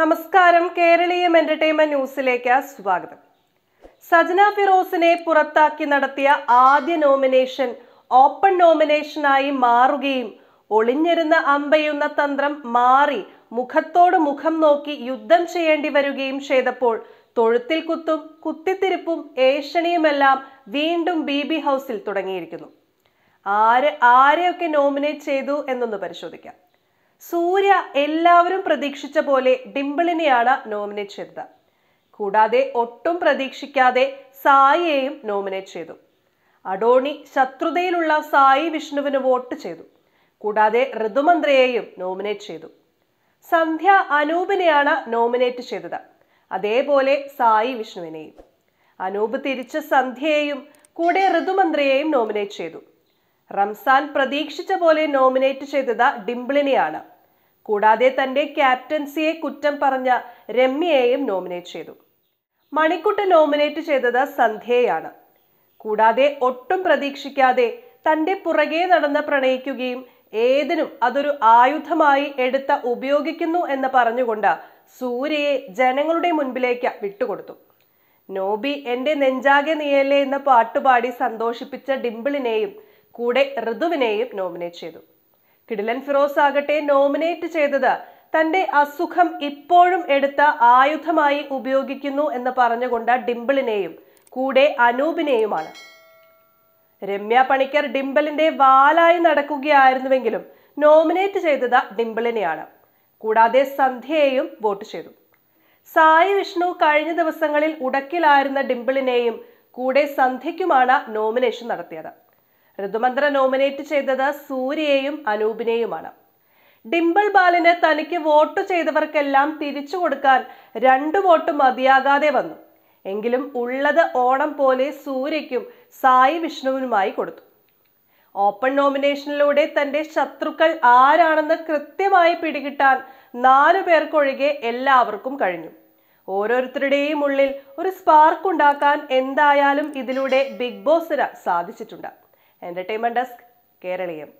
നമസ്കാരം കേരളീയം എന്റർടൈൻമെന്റ് ന്യൂസിലേക്ക് സ്വാഗതം സജന ഫിറോസിനെ പുറത്താക്കി നടത്തിയ ആദ്യ നോമിനേഷൻ ഓപ്പൺ നോമിനേഷനായി മാറുകയും ഒളിഞ്ഞിരുന്ന അമ്പയുന്ന തന്ത്രം മാറി മുഖത്തോട് മുഖം നോക്കി യുദ്ധം ചെയ്യേണ്ടി വരികയും ചെയ്തപ്പോൾ തൊഴുത്തിൽ കുത്തും കുത്തിത്തിരിപ്പും ഏഷണിയുമെല്ലാം വീണ്ടും ബി ബി ഹൗസിൽ തുടങ്ങിയിരിക്കുന്നു ആര് ആരെയൊക്കെ നോമിനേറ്റ് ചെയ്തു എന്നൊന്ന് പരിശോധിക്കാം സൂര്യ എല്ലാവരും പ്രതീക്ഷിച്ച പോലെ ഡിംപിളിനെയാണ് നോമിനേറ്റ് ചെയ്തത് കൂടാതെ ഒട്ടും പ്രതീക്ഷിക്കാതെ സായിയെയും നോമിനേറ്റ് ചെയ്തു അഡോണി ശത്രുതയിലുള്ള സായി വിഷ്ണുവിന് വോട്ട് ചെയ്തു കൂടാതെ ഋതുമന്ത്രയെയും നോമിനേറ്റ് ചെയ്തു സന്ധ്യ അനൂപിനെയാണ് നോമിനേറ്റ് ചെയ്തത് അതേപോലെ സായി വിഷ്ണുവിനെയും അനൂപ് തിരിച്ച് സന്ധ്യയെയും കൂടെ ഋതുമന്ത്രിയെയും നോമിനേറ്റ് ചെയ്തു റംസാൻ പ്രതീക്ഷിച്ച പോലെ നോമിനേറ്റ് ചെയ്തത് ഡിംപിളിനെയാണ് കൂടാതെ തന്റെ ക്യാപ്റ്റൻസിയെ കുറ്റം പറഞ്ഞ രമ്യയെയും നോമിനേറ്റ് ചെയ്തു മണിക്കുട്ട നോമിനേറ്റ് ചെയ്തത് സന്ധ്യയാണ് കൂടാതെ ഒട്ടും പ്രതീക്ഷിക്കാതെ തന്റെ പുറകെ നടന്ന് പ്രണയിക്കുകയും ഏതിനും അതൊരു ആയുധമായി എടുത്ത ഉപയോഗിക്കുന്നു എന്ന് പറഞ്ഞുകൊണ്ട് സൂര്യയെ ജനങ്ങളുടെ മുൻപിലേക്ക് വിട്ടുകൊടുത്തു നോബി എന്റെ നെഞ്ചാകെ നീയല്ലേ എന്ന പാട്ടുപാടി സന്തോഷിപ്പിച്ച ഡിംപിളിനെയും കൂടെ ഋതുവിനെയും നോമിനേറ്റ് ചെയ്തു കിടിലൻ ഫിറോസ് ആകട്ടെ നോമിനേറ്റ് ചെയ്തത് തന്റെ അസുഖം ഇപ്പോഴും എടുത്ത ആയുധമായി ഉപയോഗിക്കുന്നു എന്ന് പറഞ്ഞുകൊണ്ട് ഡിംപിളിനെയും കൂടെ അനൂപിനെയുമാണ് രമ്യ പണിക്കർ ഡിംപിളിന്റെ വാലായി നടക്കുകയായിരുന്നുവെങ്കിലും നോമിനേറ്റ് ചെയ്തത് ഡിംപിളിനെയാണ് കൂടാതെ സന്ധ്യയെയും വോട്ട് ചെയ്തു സായി വിഷ്ണു കഴിഞ്ഞ ദിവസങ്ങളിൽ ഉടക്കിലായിരുന്ന ഡിംപിളിനെയും കൂടെ സന്ധ്യയ്ക്കുമാണ് നോമിനേഷൻ നടത്തിയത് ഋതുമന്ത്ര നോമിനേറ്റ് ചെയ്തത് സൂര്യയെയും അനൂപിനെയുമാണ് ഡിംപിൾ ബാലിന് തനിക്ക് വോട്ട് ചെയ്തവർക്കെല്ലാം തിരിച്ചു കൊടുക്കാൻ രണ്ട് വോട്ട് മതിയാകാതെ വന്നു എങ്കിലും ഉള്ളത് ഓണം പോലെ സൂര്യയ്ക്കും സായി വിഷ്ണുവിനുമായി കൊടുത്തു ഓപ്പൺ നോമിനേഷനിലൂടെ തന്റെ ശത്രുക്കൾ ആരാണെന്ന് കൃത്യമായി പിടികിട്ടാൻ നാലു പേർക്കൊഴികെ എല്ലാവർക്കും കഴിഞ്ഞു ഓരോരുത്തരുടെയും ഉള്ളിൽ ഒരു സ്പാർക്ക് ഉണ്ടാക്കാൻ എന്തായാലും ഇതിലൂടെ ബിഗ് ബോസിന് സാധിച്ചിട്ടുണ്ട് എൻ്റർടൈൻമെൻറ്റ് ഡെസ്ക് കേരളീയം